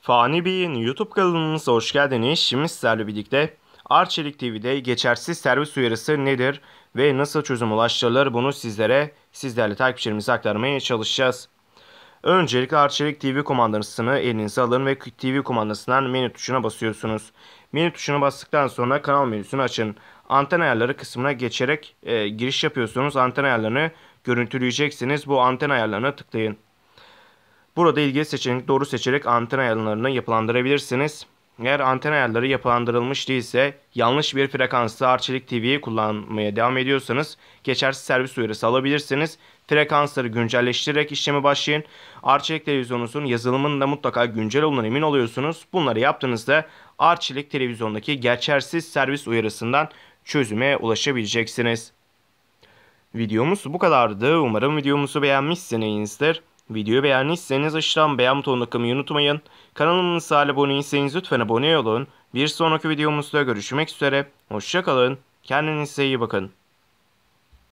Fani Bey'in YouTube kanalımıza hoş geldiniz. Şimdi sizlerle birlikte Arçelik TV'de geçersiz servis uyarısı nedir ve nasıl çözüm ulaştırılır bunu sizlere, sizlerle takipçilerimize aktarmaya çalışacağız. Öncelikle Arçelik TV kumandasını elinize alın ve TV kumandasından menü tuşuna basıyorsunuz. Menü tuşuna bastıktan sonra kanal menüsünü açın. Anten ayarları kısmına geçerek e, giriş yapıyorsunuz. Anten ayarlarını görüntüleyeceksiniz. Bu anten ayarlarına tıklayın. Burada ilgili seçenek doğru seçerek anten ayarlarını yapılandırabilirsiniz. Eğer anten ayarları yapılandırılmış değilse yanlış bir frekanslı Arçelik TV'yi kullanmaya devam ediyorsanız geçersiz servis uyarısı alabilirsiniz. Frekansları güncelleştirerek işlemi başlayın. Arçelik televizyonunuzun yazılımının da mutlaka güncel olun emin oluyorsunuz. Bunları yaptığınızda Arçelik televizyondaki geçersiz servis uyarısından çözüme ulaşabileceksiniz. Videomuz bu kadardı. Umarım videomuzu beğenmişsinizdir. Videoyu beğendiyseniz aşağıdan beğen butonuna takmayı unutmayın. Kanalımıza abone değilseniz lütfen abone olun. Bir sonraki videomuzda görüşmek üzere. Hoşçakalın. Kendinize iyi bakın.